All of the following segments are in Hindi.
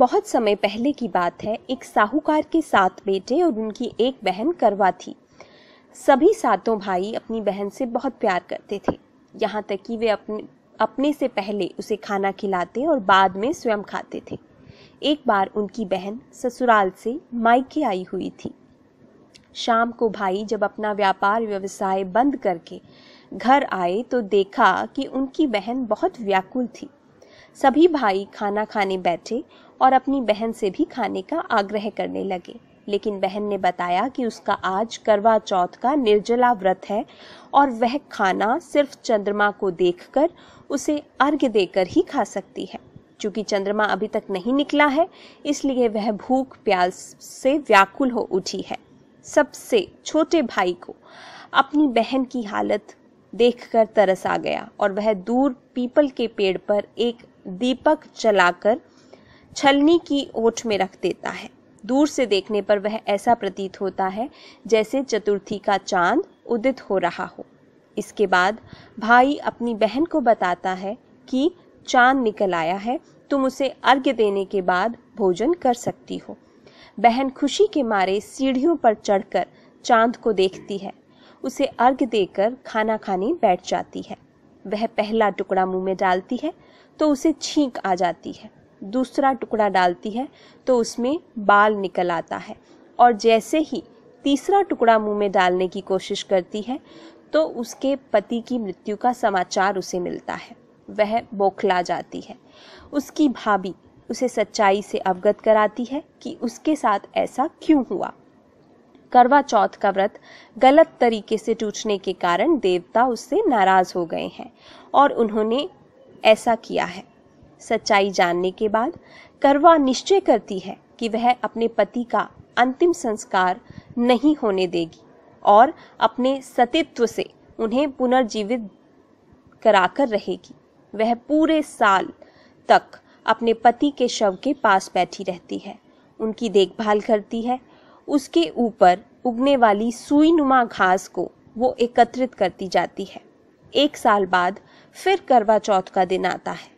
बहुत समय पहले की बात है एक साहूकार के सात बेटे और उनकी एक बहन करवा थी सभी सातों भाई अपनी बहन से बहुत प्यार करते थे यहाँ तक कि वे अपने अपने से पहले उसे खाना खिलाते और बाद में स्वयं खाते थे एक बार उनकी बहन ससुराल से मायके आई हुई थी शाम को भाई जब अपना व्यापार व्यवसाय बंद करके घर आए तो देखा कि उनकी बहन बहुत व्याकुल थी सभी भाई खाना खाने बैठे और अपनी बहन से भी खाने का आग्रह करने लगे लेकिन बहन ने बताया कि उसका आज करवा चौथ का निर्जला व्रत है और वह खाना सिर्फ चंद्रमा को देखकर उसे अर्घ्य देकर ही खा सकती है क्योंकि चंद्रमा अभी तक नहीं निकला है इसलिए वह भूख प्यास से व्याकुल हो उठी है सबसे छोटे भाई को अपनी बहन की हालत देखकर तरस आ गया और वह दूर पीपल के पेड़ पर एक दीपक चलाकर छलनी की ओट में रख देता है दूर से देखने पर वह ऐसा प्रतीत होता है जैसे चतुर्थी का चांद उदित हो रहा हो इसके बाद भाई अपनी बहन को बताता है कि चांद निकल आया है तुम उसे अर्घ्य देने के बाद भोजन कर सकती हो बहन खुशी के मारे सीढ़ियों पर चढ़कर चांद को देखती है उसे अर्घ्य देकर खाना खाने बैठ जाती है वह पहला टुकड़ा मुंह में डालती है तो उसे छींक आ जाती है दूसरा टुकड़ा डालती है तो उसमें बाल निकल आता है और जैसे ही तीसरा टुकड़ा मुंह में डालने की कोशिश करती है तो उसके पति की मृत्यु का समाचार उसे मिलता है वह बौखला जाती है उसकी भाभी उसे सच्चाई से अवगत कराती है कि उसके साथ ऐसा क्यों हुआ करवा चौथ का व्रत गलत तरीके से टूटने के कारण देवता उससे नाराज हो गए हैं और उन्होंने ऐसा किया है सच्चाई जानने के बाद करवा निश्चय करती है कि वह अपने पति का अंतिम संस्कार नहीं होने देगी और अपने सतीत्व से उन्हें पुनर्जीवित कराकर रहेगी वह पूरे साल तक अपने पति के शव के पास बैठी रहती है उनकी देखभाल करती है उसके ऊपर उगने वाली सुई नुमा घास को वो एकत्रित करती जाती है एक साल बाद फिर करवा चौथ का दिन आता है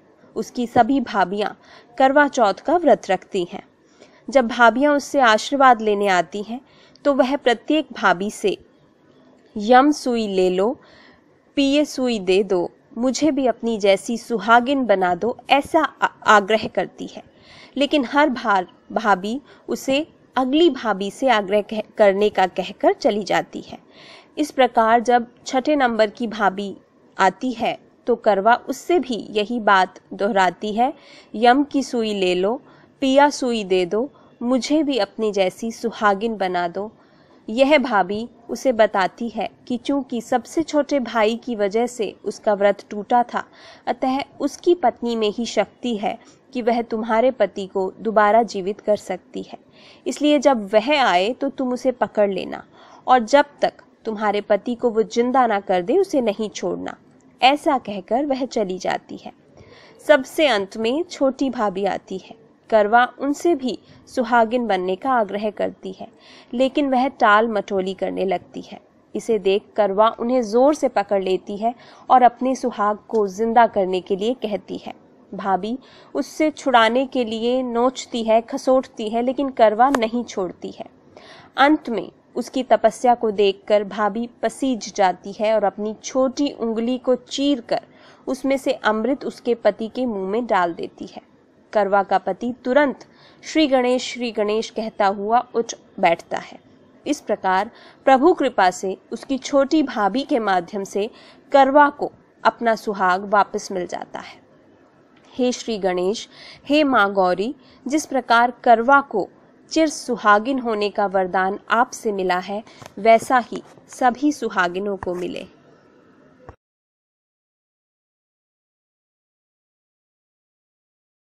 उसकी सभी भाभियाँ करवा चौथ का व्रत रखती हैं जब भाभियाँ उससे आशीर्वाद लेने आती हैं तो वह प्रत्येक भाभी से यम सुई ले लो पिए सुई दे दो मुझे भी अपनी जैसी सुहागिन बना दो ऐसा आग्रह करती है लेकिन हर भार भाभी उसे अगली भाभी से आग्रह करने का कहकर चली जाती है इस प्रकार जब छठे नंबर की भाभी आती है तो करवा उससे भी यही बात दोहराती है यम की सुई ले लो पिया सुई दे दो मुझे भी अपनी जैसी सुहागिन बना दो यह भाभी उसे बताती है कि चूंकि सबसे छोटे भाई की वजह से उसका व्रत टूटा था अतः उसकी पत्नी में ही शक्ति है कि वह तुम्हारे पति को दोबारा जीवित कर सकती है इसलिए जब वह आए तो तुम उसे पकड़ लेना और जब तक तुम्हारे पति को वो जिंदा ना कर दे उसे नहीं छोड़ना ऐसा कहकर वह चली जाती है सबसे अंत में छोटी भाभी आती है करवा उनसे भी सुहागिन बनने का आग्रह करती है लेकिन वह टाल मटोली करने लगती है इसे देख करवा उन्हें जोर से पकड़ लेती है और अपने सुहाग को जिंदा करने के लिए कहती है भाभी उससे छुड़ाने के लिए नोचती है खसोटती है लेकिन करवा नहीं छोड़ती है अंत में उसकी तपस्या को देखकर भाभी पसीज जाती है और अपनी छोटी उंगली को चीर कर उसमें से अमृत उसके पति के मुंह में डाल देती है करवा का पति तुरंत श्री गणेश श्री गणेश कहता हुआ उठ बैठता है इस प्रकार प्रभु कृपा से उसकी छोटी भाभी के माध्यम से करवा को अपना सुहाग वापस मिल जाता है हे श्री गणेश हे माँ गौरी जिस प्रकार करवा को चिर सुहागिन होने का वरदान आपसे मिला है वैसा ही सभी सुहागिनों को मिले